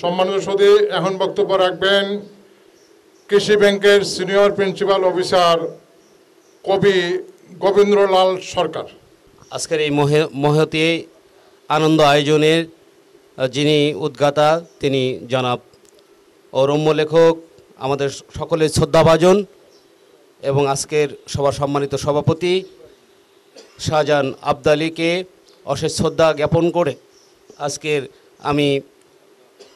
সম্মানিত সদে এখন বক্তব্য রাখবেন কৃষি ব্যাংকের সিনিয়র প্রিন্সিপাল অফিসার কবি গোবিন্দ্রলাল সরকার আজকের এই মহতি আনন্দ আয়োজনের যিনি উদ্গাতা তিনি জনাব ও রম্য লেখক আমাদের সকলের শ্রদ্ধাভাজন এবং আজকের সবার সম্মানিত সভাপতি শাহজাহান আবদালিকে অশেষ শ্রদ্ধা জ্ঞাপন করে আজকের আমি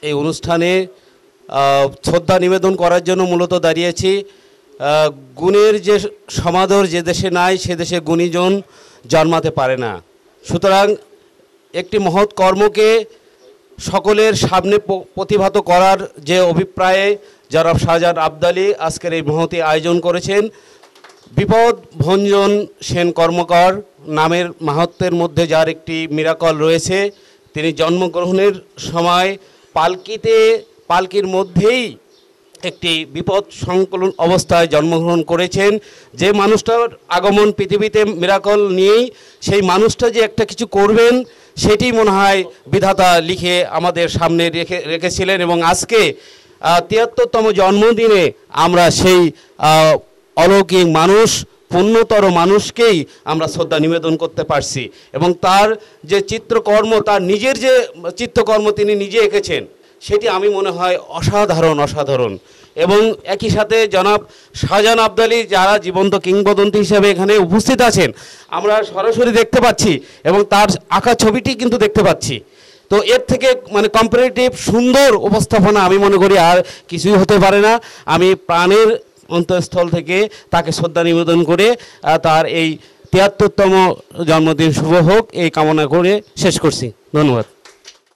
এই অনুষ্ঠানে শ্রদ্ধা নিবেদন করার জন্য মূলত দাঁড়িয়েছি গুণের যে সমাদর যে দেশে নাই সে দেশে গুণীজন জন্মাতে পারে না সুতরাং একটি মহৎ কর্মকে সকলের সামনে প্রতিভাত করার যে অভিপ্রায়ে যারা শাহজাহান আবদালি আজকের এই মহতি আয়োজন করেছেন বিপদ ভঞ্জন সেন কর্মকার নামের মাহাত্মের মধ্যে যার একটি মিরাকল রয়েছে তিনি জন্মগ্রহণের সময় পালকিতে পালকির মধ্যেই একটি বিপদ সংকলন অবস্থায় জন্মগ্রহণ করেছেন যে মানুষটার আগমন পৃথিবীতে মিরাকল নিয়েই সেই মানুষটা যে একটা কিছু করবেন সেটি মনে হয় বিধাতা লিখে আমাদের সামনে রেখে রেখেছিলেন এবং আজকে তিয়াত্তরতম জন্মদিনে আমরা সেই অলৌকিক মানুষ পূর্ণতর মানুষকেই আমরা শ্রদ্ধা নিবেদন করতে পারছি এবং তার যে চিত্রকর্ম তার নিজের যে চিত্রকর্ম তিনি নিজে এঁকেছেন সেটি আমি মনে হয় অসাধারণ অসাধারণ এবং একই সাথে জনাব শাহজাহান আবদালি যারা জীবন্ত কিংবদন্তি হিসেবে এখানে উপস্থিত আছেন আমরা সরাসরি দেখতে পাচ্ছি এবং তার আঁকা ছবিটি কিন্তু দেখতে পাচ্ছি তো এর থেকে মানে কম্পারেটিভ সুন্দর উপস্থাপনা আমি মনে করি আর কিছুই হতে পারে না আমি প্রাণের অন্তঃস্থল থেকে তাকে শ্রদ্ধা নিবেদন করে তার এই তিয়াত্তরতম জন্মদিন শুভ হোক এই কামনা করে শেষ করছি ধন্যবাদ